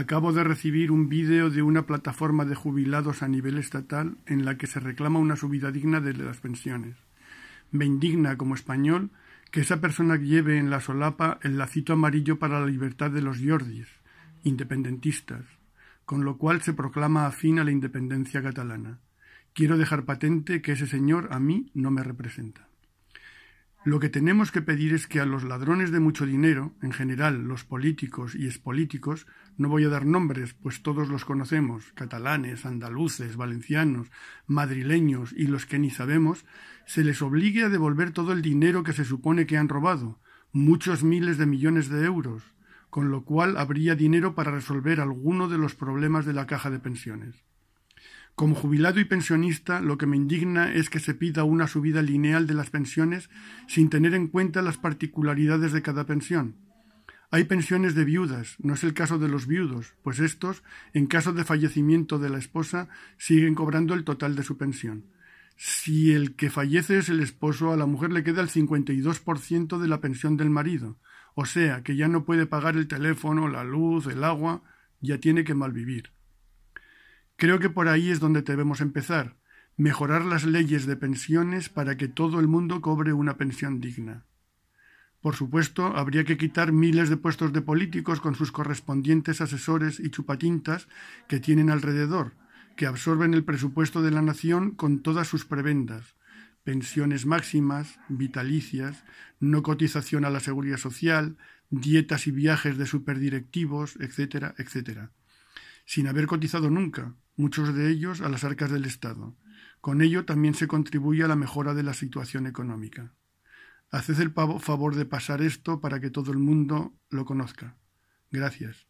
Acabo de recibir un vídeo de una plataforma de jubilados a nivel estatal en la que se reclama una subida digna de las pensiones. Me indigna como español que esa persona lleve en la solapa el lacito amarillo para la libertad de los Jordis, independentistas, con lo cual se proclama afín a la independencia catalana. Quiero dejar patente que ese señor a mí no me representa. Lo que tenemos que pedir es que a los ladrones de mucho dinero, en general los políticos y expolíticos, no voy a dar nombres, pues todos los conocemos, catalanes, andaluces, valencianos, madrileños y los que ni sabemos, se les obligue a devolver todo el dinero que se supone que han robado, muchos miles de millones de euros, con lo cual habría dinero para resolver alguno de los problemas de la caja de pensiones. Como jubilado y pensionista, lo que me indigna es que se pida una subida lineal de las pensiones sin tener en cuenta las particularidades de cada pensión. Hay pensiones de viudas, no es el caso de los viudos, pues estos, en caso de fallecimiento de la esposa, siguen cobrando el total de su pensión. Si el que fallece es el esposo, a la mujer le queda el 52% de la pensión del marido, o sea, que ya no puede pagar el teléfono, la luz, el agua, ya tiene que malvivir. Creo que por ahí es donde debemos empezar, mejorar las leyes de pensiones para que todo el mundo cobre una pensión digna. Por supuesto, habría que quitar miles de puestos de políticos con sus correspondientes asesores y chupatintas que tienen alrededor, que absorben el presupuesto de la nación con todas sus prebendas, pensiones máximas, vitalicias, no cotización a la seguridad social, dietas y viajes de superdirectivos, etcétera, etcétera sin haber cotizado nunca, muchos de ellos a las arcas del Estado. Con ello también se contribuye a la mejora de la situación económica. Haced el favor de pasar esto para que todo el mundo lo conozca. Gracias.